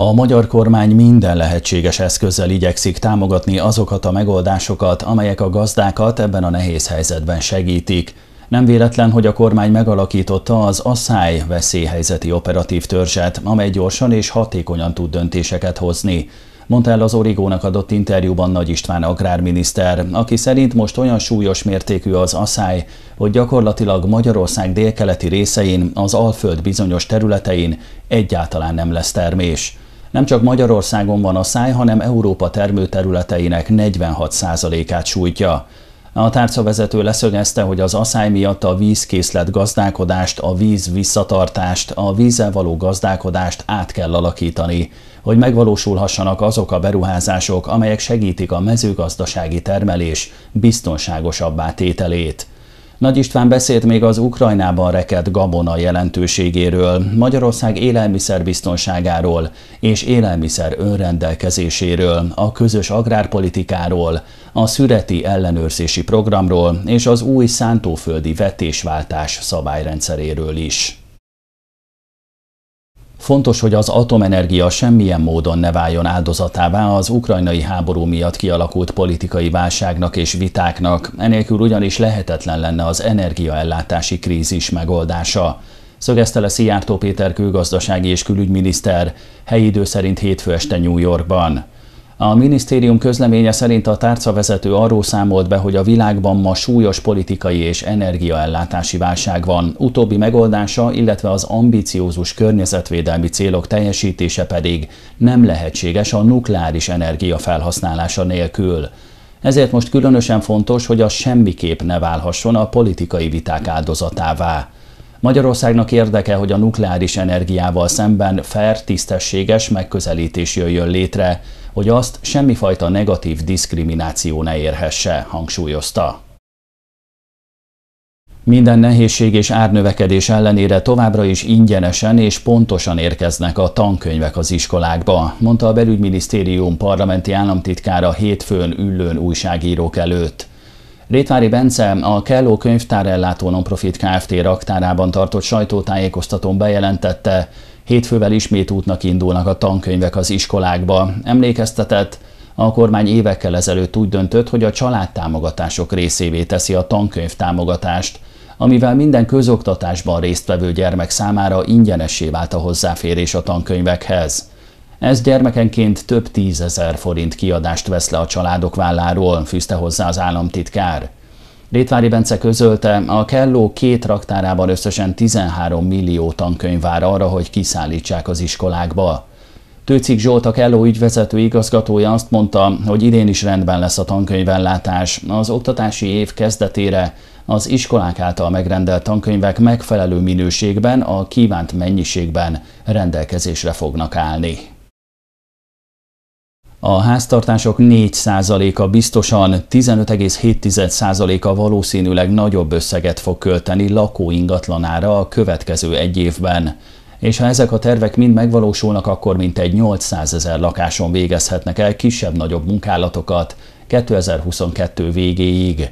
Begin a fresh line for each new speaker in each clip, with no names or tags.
A magyar kormány minden lehetséges eszközzel igyekszik támogatni azokat a megoldásokat, amelyek a gazdákat ebben a nehéz helyzetben segítik. Nem véletlen, hogy a kormány megalakította az asszály veszélyhelyzeti operatív törzset, amely gyorsan és hatékonyan tud döntéseket hozni mondta el az Origónak adott interjúban Nagy István agrárminiszter, aki szerint most olyan súlyos mértékű az asszály, hogy gyakorlatilag Magyarország délkeleti részein, az Alföld bizonyos területein egyáltalán nem lesz termés. Nem csak Magyarországon van a száj, hanem Európa termőterületeinek 46%-át sújtja. A tárcavezető leszögezte, hogy az aszály miatt a vízkészlet gazdálkodást, a víz visszatartást, a vízzel való gazdálkodást át kell alakítani, hogy megvalósulhassanak azok a beruházások, amelyek segítik a mezőgazdasági termelés biztonságosabbá tételét. Nagy István beszélt még az Ukrajnában rekedt gabona jelentőségéről, Magyarország élelmiszerbiztonságáról és élelmiszer önrendelkezéséről, a közös agrárpolitikáról, a szüreti ellenőrzési programról és az új szántóföldi vetésváltás szabályrendszeréről is. Fontos, hogy az atomenergia semmilyen módon ne váljon áldozatává az ukrajnai háború miatt kialakult politikai válságnak és vitáknak, enélkül ugyanis lehetetlen lenne az energiaellátási krízis megoldása. Szögezte le Szijjártó Péter külgazdasági és külügyminiszter, helyi idő szerint hétfő este New Yorkban. A minisztérium közleménye szerint a tárcavezető arról számolt be, hogy a világban ma súlyos politikai és energiaellátási válság van. Utóbbi megoldása, illetve az ambiciózus környezetvédelmi célok teljesítése pedig nem lehetséges a nukleáris energia felhasználása nélkül. Ezért most különösen fontos, hogy az semmiképp ne válhasson a politikai viták áldozatává. Magyarországnak érdeke, hogy a nukleáris energiával szemben fair, tisztességes megközelítés jöjjön létre, hogy azt semmifajta negatív diszkrimináció ne érhesse, hangsúlyozta. Minden nehézség és árnövekedés ellenére továbbra is ingyenesen és pontosan érkeznek a tankönyvek az iskolákba, mondta a belügyminisztérium parlamenti államtitkára hétfőn ülőn újságírók előtt. Rétvári Bence a Kelló Ellátó nonprofit Kft. raktárában tartott sajtótájékoztatón bejelentette, Hétfővel ismét útnak indulnak a tankönyvek az iskolákba. Emlékeztetett, a kormány évekkel ezelőtt úgy döntött, hogy a családtámogatások részévé teszi a tankönyv támogatást, amivel minden közoktatásban résztvevő gyermek számára ingyenessé vált a hozzáférés a tankönyvekhez. Ez gyermekenként több tízezer forint kiadást vesz le a családok válláról, fűzte hozzá az államtitkár. Rétvári Bence közölte, a Kelló két raktárában összesen 13 millió tankönyv vár arra, hogy kiszállítsák az iskolákba. Tőcik Zsolt, a Kelló ügyvezető igazgatója azt mondta, hogy idén is rendben lesz a tankönyvellátás. Az oktatási év kezdetére az iskolák által megrendelt tankönyvek megfelelő minőségben, a kívánt mennyiségben rendelkezésre fognak állni. A háztartások 4%-a biztosan, 15,7%-a valószínűleg nagyobb összeget fog költeni lakóingatlanára a következő egy évben. És ha ezek a tervek mind megvalósulnak, akkor mintegy 800 ezer lakáson végezhetnek el kisebb-nagyobb munkálatokat 2022 végéig.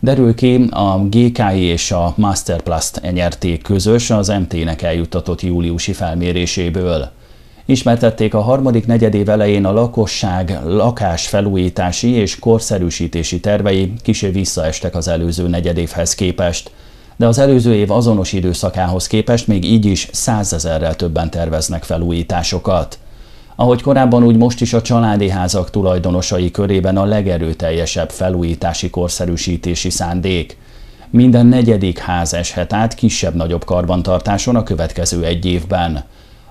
Derül ki, a GKI és a Masterplast NRT közös az MT-nek eljuttatott júliusi felméréséből. Ismertették a harmadik negyedév elején a lakosság lakásfelújítási és korszerűsítési tervei kicsi visszaestek az előző negyedévhez képest. De az előző év azonos időszakához képest még így is százezerrel többen terveznek felújításokat. Ahogy korábban úgy most is a családi házak tulajdonosai körében a legerőteljesebb felújítási korszerűsítési szándék. Minden negyedik ház eshet át kisebb-nagyobb karbantartáson a következő egy évben.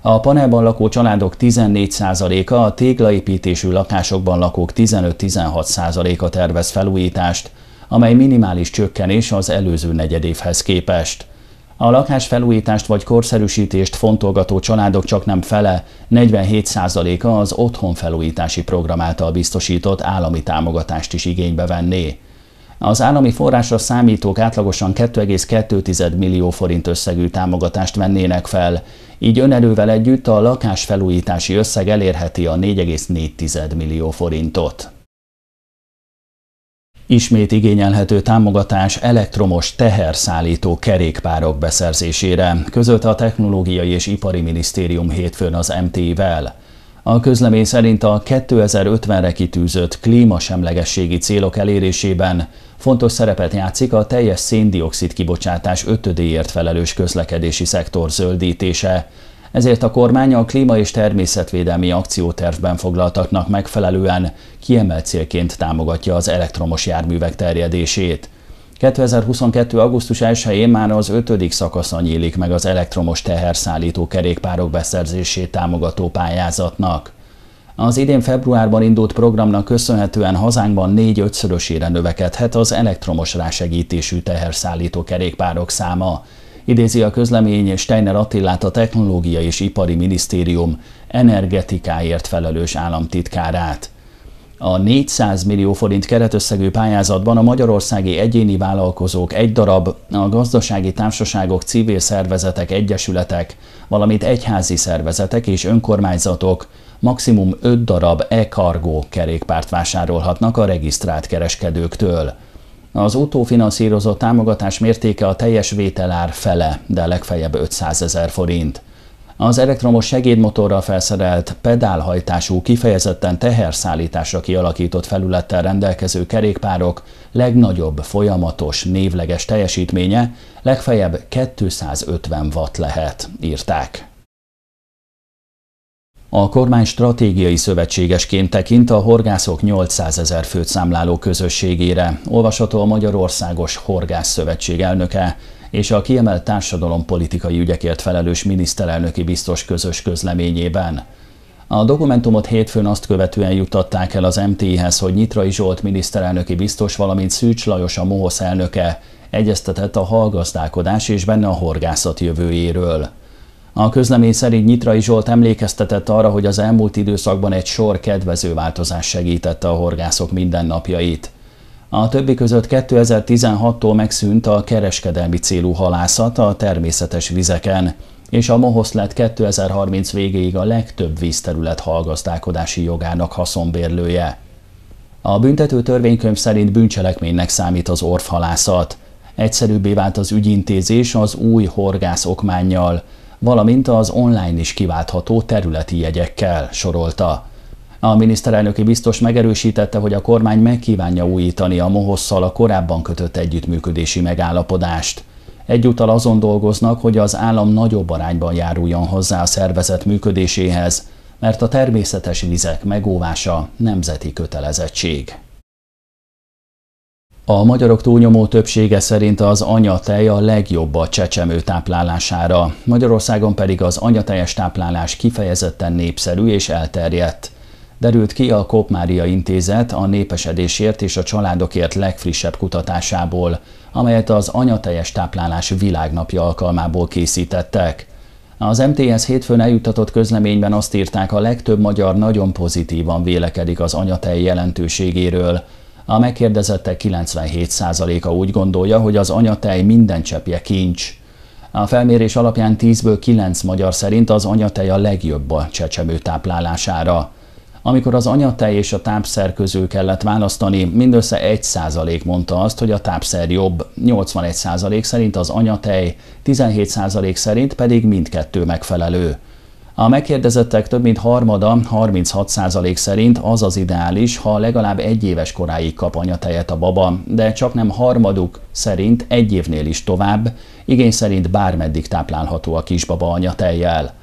A panelban lakó családok 14%-a, a téglaépítésű lakásokban lakók 15-16%-a tervez felújítást, amely minimális csökkenés az előző negyedévhez képest. A lakásfelújítást vagy korszerűsítést fontolgató családok csak nem fele, 47%-a az otthonfelújítási program által biztosított állami támogatást is igénybe venné. Az állami forrásra számítók átlagosan 2,2 millió forint összegű támogatást vennének fel, így önerővel együtt a lakásfelújítási összeg elérheti a 4,4 millió forintot. Ismét igényelhető támogatás elektromos teherszállító kerékpárok beszerzésére, közölte a Technológiai és Ipari Minisztérium hétfőn az MT-vel. A közlemény szerint a 2050-re kitűzött klímasemlegességi célok elérésében fontos szerepet játszik a teljes széndiokszid kibocsátás ötödéért felelős közlekedési szektor zöldítése. Ezért a kormány a klíma és természetvédelmi akciótervben foglaltaknak megfelelően kiemelt célként támogatja az elektromos járművek terjedését. 2022. augusztus 1-én már az ötödik szakaszon nyílik meg az elektromos teherszállító kerékpárok beszerzését támogató pályázatnak. Az idén februárban indult programnak köszönhetően hazánkban 4 5 növekedhet az elektromos rásegítésű teherszállító kerékpárok száma. Idézi a közlemény Steiner Attilát a Technológia és Ipari Minisztérium energetikáért felelős államtitkárát. A 400 millió forint keretösszegű pályázatban a magyarországi egyéni vállalkozók egy darab, a gazdasági társaságok, civil szervezetek, egyesületek, valamint egyházi szervezetek és önkormányzatok maximum 5 darab e-kargó kerékpárt vásárolhatnak a regisztrált kereskedőktől. Az utófinanszírozott támogatás mértéke a teljes vételár fele, de legfeljebb 500 ezer forint. Az elektromos segédmotorral felszerelt pedálhajtású, kifejezetten teherszállításra kialakított felülettel rendelkező kerékpárok legnagyobb folyamatos névleges teljesítménye legfeljebb 250 watt lehet, írták. A kormány stratégiai szövetségesként tekint a horgászok 800 ezer főt számláló közösségére, olvasható a Magyarországos Horgász Szövetség elnöke és a kiemelt politikai ügyekért felelős miniszterelnöki biztos közös közleményében. A dokumentumot hétfőn azt követően juttatták el az MTI-hez, hogy Nyitrai Zsolt miniszterelnöki biztos, valamint Szűcs Lajos a MOHOSZ elnöke egyeztetett a hallgazdálkodás és benne a horgászat jövőjéről. A közlemény szerint Nyitrai Zsolt emlékeztetett arra, hogy az elmúlt időszakban egy sor kedvező változás segítette a horgászok mindennapjait. A többi között 2016-tól megszűnt a kereskedelmi célú halászat a természetes vizeken, és a mohosz lett 2030 végéig a legtöbb vízterület hallgazdálkodási jogának haszonbérlője. A büntető törvénykönyv szerint bűncselekménynek számít az orvhalászat. Egyszerűbbé vált az ügyintézés az új horgász okmányjal, valamint az online is kiváltható területi jegyekkel, sorolta. A miniszterelnöki biztos megerősítette, hogy a kormány megkívánja újítani a Mohosszal a korábban kötött együttműködési megállapodást. Egyúttal azon dolgoznak, hogy az állam nagyobb arányban járuljon hozzá a szervezet működéséhez, mert a természetes vizek megóvása nemzeti kötelezettség. A magyarok túlnyomó többsége szerint az anyatej a legjobb a csecsemő táplálására, Magyarországon pedig az anyatejes táplálás kifejezetten népszerű és elterjedt derült ki a Kóp Intézet a népesedésért és a családokért legfrissebb kutatásából, amelyet az anyatejes táplálás világnapja alkalmából készítettek. Az MTS hétfőn eljutatott közleményben azt írták, a legtöbb magyar nagyon pozitívan vélekedik az anyatej jelentőségéről. A megkérdezettek 97%-a úgy gondolja, hogy az anyatej minden cseppje kincs. A felmérés alapján 10-ből 9 magyar szerint az anyatej a legjobb a csecsemő táplálására amikor az anyatej és a tápszer közül kellett választani, mindössze 1% mondta azt, hogy a tápszer jobb, 81% szerint az anyatej, 17% szerint pedig mindkettő megfelelő. A megkérdezettek több mint harmada, 36% szerint az az ideális, ha legalább egy éves koráig kap anyatejet a baba, de csak nem harmaduk szerint egy évnél is tovább, igény szerint bármeddig táplálható a kisbaba anyatejjel.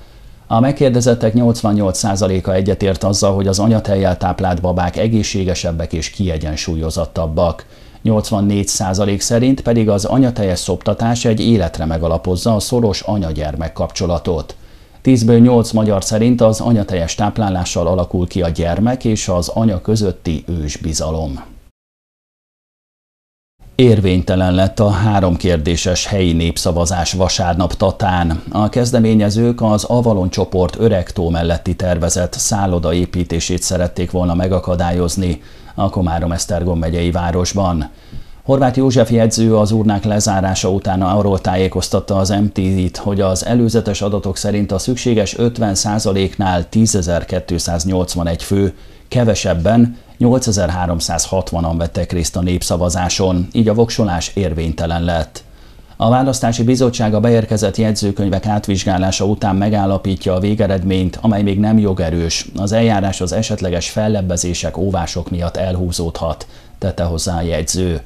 A megkérdezettek 88%-a egyetért azzal, hogy az anyatejjel táplált babák egészségesebbek és kiegyensúlyozottabbak. 84% szerint pedig az anyatejes szoptatás egy életre megalapozza a szoros anyagyermek kapcsolatot. 10-ből 8 magyar szerint az anyatejes táplálással alakul ki a gyermek és az anya közötti ősbizalom. Érvénytelen lett a három kérdéses helyi népszavazás vasárnap Tatán. A kezdeményezők az Avalon csoport öregtó melletti tervezett szálloda építését szerették volna megakadályozni a Komárom-Esztergom megyei városban. Horváth József jegyző az urnák lezárása után arról tájékoztatta az mti t hogy az előzetes adatok szerint a szükséges 50%-nál 10.281 fő, kevesebben 8360-an vettek részt a népszavazáson, így a voksolás érvénytelen lett. A választási bizottság a beérkezett jegyzőkönyvek átvizsgálása után megállapítja a végeredményt, amely még nem jogerős. Az eljárás az esetleges fellebbezések, óvások miatt elhúzódhat, tette hozzá a jegyző.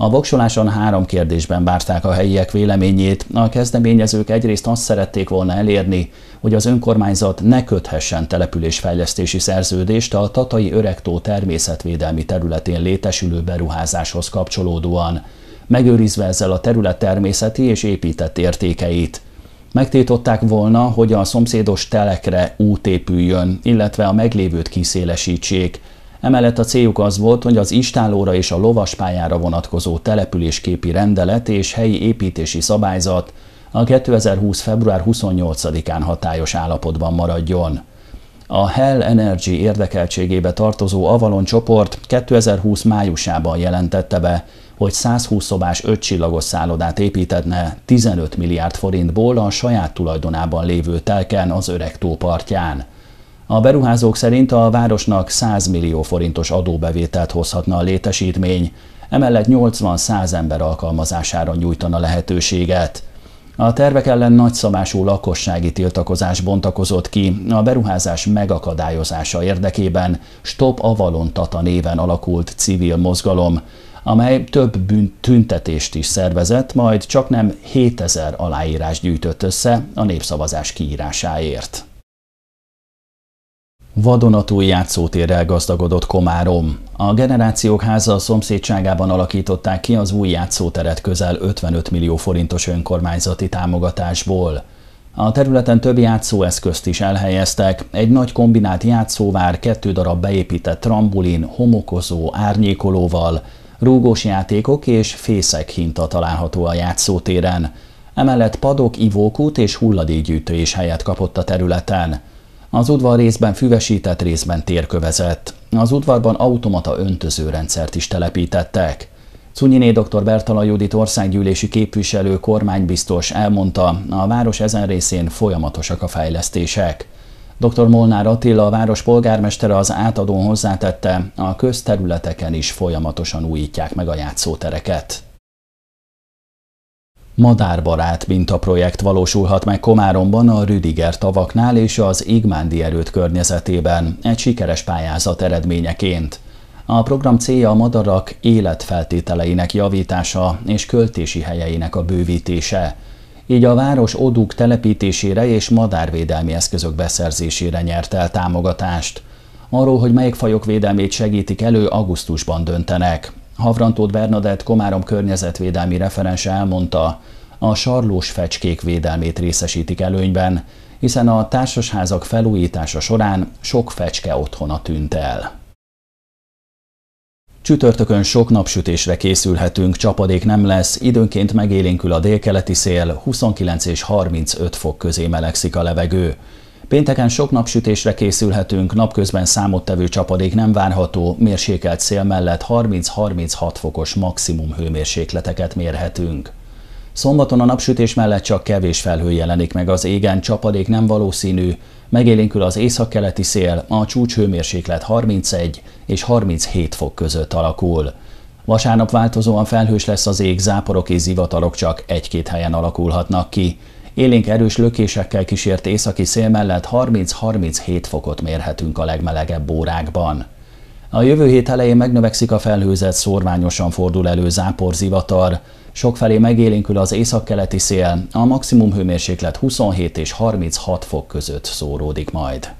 A voksoláson három kérdésben várták a helyiek véleményét. A kezdeményezők egyrészt azt szerették volna elérni, hogy az önkormányzat ne köthessen településfejlesztési szerződést a Tatai Öregtó természetvédelmi területén létesülő beruházáshoz kapcsolódóan, megőrizve ezzel a terület természeti és épített értékeit. Megtétották volna, hogy a szomszédos telekre út épüljön, illetve a meglévőt kiszélesítsék, Emellett a céljuk az volt, hogy az istálóra és a lovaspályára vonatkozó településképi rendelet és helyi építési szabályzat a 2020. február 28-án hatályos állapotban maradjon. A Hell Energy érdekeltségébe tartozó Avalon csoport 2020 májusában jelentette be, hogy 120 szobás 5 csillagos szállodát építetne 15 milliárd forintból a saját tulajdonában lévő telken az öreg tó partján. A beruházók szerint a városnak 100 millió forintos adóbevételt hozhatna a létesítmény, emellett 80-100 ember alkalmazására nyújtana lehetőséget. A tervek ellen nagyszabású lakossági tiltakozás bontakozott ki, a beruházás megakadályozása érdekében Stop Avalon Tata néven alakult civil mozgalom, amely több tüntetést is szervezett, majd csak nem 7000 aláírás gyűjtött össze a népszavazás kiírásáért. Vadonatúj játszótérrel gazdagodott Komárom. A Generációk háza a szomszédságában alakították ki az új játszóteret közel 55 millió forintos önkormányzati támogatásból. A területen több játszóeszközt is elhelyeztek, egy nagy kombinált játszóvár, kettő darab beépített trambulin, homokozó, árnyékolóval, rúgós játékok és fészek hinta található a játszótéren. Emellett padok, ivókút és hulladékgyűjtő is helyet kapott a területen. Az udvar részben füvesített, részben térkövezett. Az udvarban automata öntözőrendszert is telepítettek. Cunyiné dr. Bertala Judit országgyűlési képviselő kormánybiztos elmondta, a város ezen részén folyamatosak a fejlesztések. Dr. Molnár Attila, a város polgármestere az átadón hozzátette, a közterületeken is folyamatosan újítják meg a játszótereket. Madárbarát mintaprojekt valósulhat meg Komáromban a Rüdiger tavaknál és az Igmándi erőt környezetében egy sikeres pályázat eredményeként. A program célja a madarak életfeltételeinek javítása és költési helyeinek a bővítése. Így a város odúk telepítésére és madárvédelmi eszközök beszerzésére nyert el támogatást. Arról, hogy melyik fajok védelmét segítik elő, augusztusban döntenek. Havrantót Bernadett Komárom környezetvédelmi referens elmondta, a sarlós fecskék védelmét részesítik előnyben, hiszen a társasházak felújítása során sok fecske otthona tűnt el. Csütörtökön sok napsütésre készülhetünk, csapadék nem lesz, időnként megélénkül a délkeleti szél, 29 és 35 fok közé melegszik a levegő. Pénteken sok napsütésre készülhetünk, napközben számottevő csapadék nem várható, mérsékelt szél mellett 30-36 fokos maximum hőmérsékleteket mérhetünk. Szombaton a napsütés mellett csak kevés felhő jelenik meg az égen, csapadék nem valószínű, megélénkül az északkeleti szél, a csúcs hőmérséklet 31 és 37 fok között alakul. Vasárnap változóan felhős lesz az ég, záporok és zivatarok csak egy-két helyen alakulhatnak ki. Élénk erős lökésekkel kísért északi szél mellett 30-37 fokot mérhetünk a legmelegebb órákban. A jövő hét elején megnövekszik a felhőzet, szorványosan fordul elő zápor zivatar. Sokfelé megélénkül az északkeleti szél, a maximum hőmérséklet 27 és 36 fok között szóródik majd.